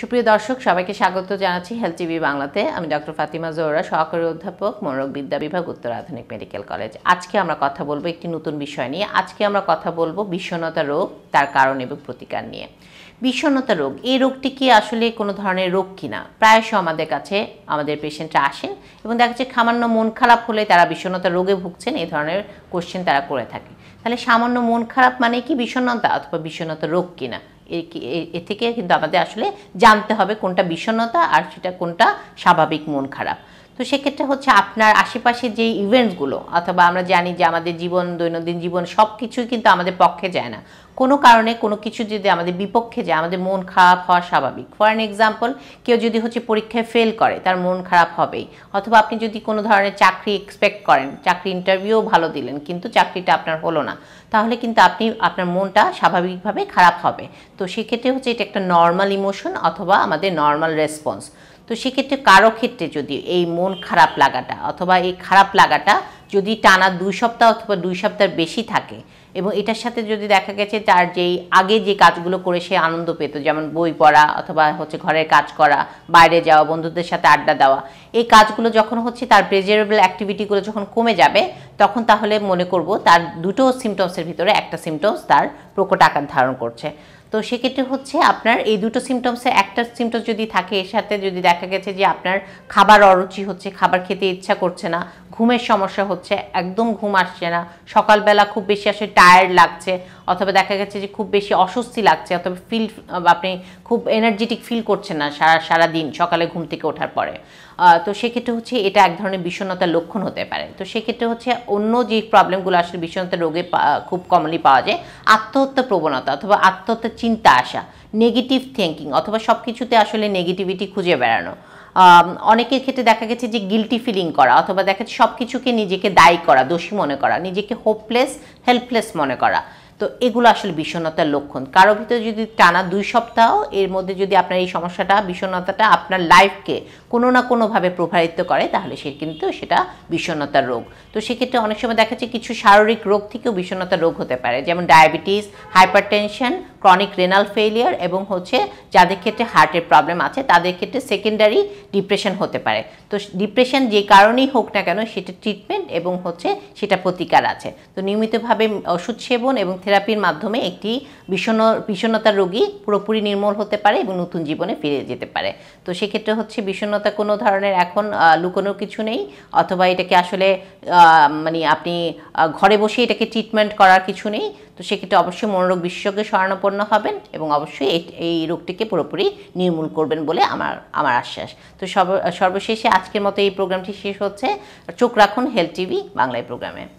সুপ্রিয় দর্শক সবাইকে স্বাগত জানাচ্ছি হেলথ টিভি বাংলাতে আমি ডক্টর ফাতিমা জোহরা সহকারী অধ্যাপক বিদ্যা বিভাগ উত্তর আধুনিক মেডিকেল কলেজ আজকে আমরা কথা বলবো একটি নতুন বিষয় নিয়ে আজকে আমরা কথা বলবো বিষণ্ণতা রোগ তার কারণ এবং প্রতিকার নিয়ে বিষণ্ণতা রোগ এই রোগটি কি আসলে কোনো ধরনের রোগ কিনা প্রায়শ আমাদের কাছে আমাদের পেশেন্টরা আসেন এবং দেখা যাচ্ছে সামান্য মন খারাপ হলে তারা বিষণ্ণতা রোগে ভুগছেন এই ধরনের কোশ্চেন তারা করে থাকে তাহলে সামান্য মন খারাপ মানে কি বিষণ্ণতা অথবা বিষণ্ণতা রোগ কিনা এ থেকে কিন্তু আমাদের আসলে জানতে হবে কোনটা বিষণ্নতা আর সেটা কোনটা স্বাভাবিক মন খারাপ তো সেক্ষেত্রে হচ্ছে আপনার আশেপাশে যে ইভেন্টসগুলো অথবা আমরা জানি যে আমাদের জীবন দৈনন্দিন জীবন সব কিছুই কিন্তু আমাদের পক্ষে যায় না কোনো কারণে কোনো কিছু যদি আমাদের বিপক্ষে যায় আমাদের মন খারাপ হওয়া স্বাভাবিক ফর অ্যান এক্সাম্পল কেউ যদি হচ্ছে পরীক্ষায় ফেল করে তার মন খারাপ হবেই অথবা আপনি যদি কোনো ধরনের চাকরি এক্সপেক্ট করেন চাকরি ইন্টারভিউও ভালো দিলেন কিন্তু চাকরিটা আপনার হলো না তাহলে কিন্তু আপনি আপনার মনটা স্বাভাবিকভাবে খারাপ হবে তো সেক্ষেত্রে হচ্ছে এটা একটা নর্মাল ইমোশন অথবা আমাদের নর্মাল রেসপন্স তো সেক্ষেত্রে কারো ক্ষেত্রে যদি এই মন খারাপ লাগাটা অথবা এই খারাপ লাগাটা যদি টানা দুই সপ্তাহ অথবা দুই সপ্তাহ বেশি থাকে এবং এটার সাথে যদি দেখা গেছে তার যেই আগে যে কাজগুলো করে সে আনন্দ পেত যেমন বই পড়া অথবা হচ্ছে ঘরের কাজ করা বাইরে যাওয়া বন্ধুদের সাথে আড্ডা দেওয়া এই কাজগুলো যখন হচ্ছে তার প্রেজারেবল অ্যাক্টিভিটিগুলো যখন কমে যাবে তখন তাহলে মনে করব তার দুটো সিমটমসের ভিতরে একটা সিমটমস তার প্রকট আকার ধারণ করছে তো সেক্ষেত্রে হচ্ছে আপনার এই দুটো সিমটমসে একটা সিমটম যদি থাকে এর সাথে যদি দেখা গেছে যে আপনার খাবার অরুচি হচ্ছে খাবার খেতে ইচ্ছা করছে না ঘুমের সমস্যা হচ্ছে একদম ঘুম আসছে না সকালবেলা খুব বেশি আসলে টায়ার্ড লাগছে অথবা দেখা গেছে যে খুব বেশি অস্বস্তি লাগছে অথবা ফিল আপনি খুব এনার্জেটিক ফিল করছেন না সারা সারা দিন সকালে ঘুম থেকে ওঠার পরে তো সেক্ষেত্রে হচ্ছে এটা এক ধরনের বিষণ্নতার লক্ষণ হতে পারে তো সেক্ষেত্রে হচ্ছে অন্য যে প্রবলেমগুলো আসলে বিষণ্ণতা রোগে খুব কমনলি পাওয়া যায় আত্মহত্যা প্রবণতা অথবা আত্মহত্যার চিন্তা আসা নেগেটিভ থিঙ্কিং অথবা সব কিছুতে আসলে নেগেটিভিটি খুঁজে বেড়ানো অনেকের ক্ষেত্রে দেখা গেছে যে গিলটি ফিলিং করা অথবা দেখা যাচ্ছে সব কিছুকে নিজেকে দায়ী করা দোষী মনে করা নিজেকে হোপলেস হেল্পলেস মনে করা তো এগুলো আসলে বিষণ্ণতার লক্ষণ কারো ভিতরে যদি টানা দুই সপ্তাহ এর মধ্যে যদি আপনার এই সমস্যাটা বিষণ্ণতাটা আপনার লাইফকে কোনো না কোনোভাবে প্রভাবিত করে তাহলে সে কিন্তু সেটা বিষণ্ণতার রোগ তো সেক্ষেত্রে অনেক সময় দেখা যাচ্ছে কিছু শারীরিক রোগ থেকেও বিষণ্ণতার রোগ হতে পারে যেমন diabetes hypertension chronic renal failure এবং হচ্ছে যাদের ক্ষেত্রে হার্টের প্রবলেম আছে তাদের ক্ষেত্রে সেকেন্ডারি ডিপ্রেশন হতে পারে তো ডিপ্রেশন যে কারণেই হোক না কেন সেটা ট্রিটমেন্ট এবং হচ্ছে সেটা প্রতিকার আছে তো নিয়মিতভাবে ওষুধ সেবন এবং থেরাপির মাধ্যমে একটি বিষণ বিষণ্ণতার রোগী পুরোপুরি নির্মূল হতে পারে এবং নতুন জীবনে ফিরে যেতে পারে তো সেক্ষেত্রে হচ্ছে বিষণ্ণতা কোনো ধরনের এখন লুকোনোর কিছু নেই অথবা এটাকে আসলে মানে আপনি ঘরে বসে এটাকে ট্রিটমেন্ট করার কিছু নেই তো সেক্ষেত্রে অবশ্যই মনোরোগ বিশেষজ্ঞ স্মরণাপন্ন হবেন এবং অবশ্যই এই রোগটিকে পুরোপুরি নির্মূল করবেন বলে আমার আমার আশ্বাস তো সর্বশেষে আজকের মতো এই প্রোগ্রামটি শেষ হচ্ছে চোখ রাখুন হেলথ টিভি বাংলায় প্রোগ্রামে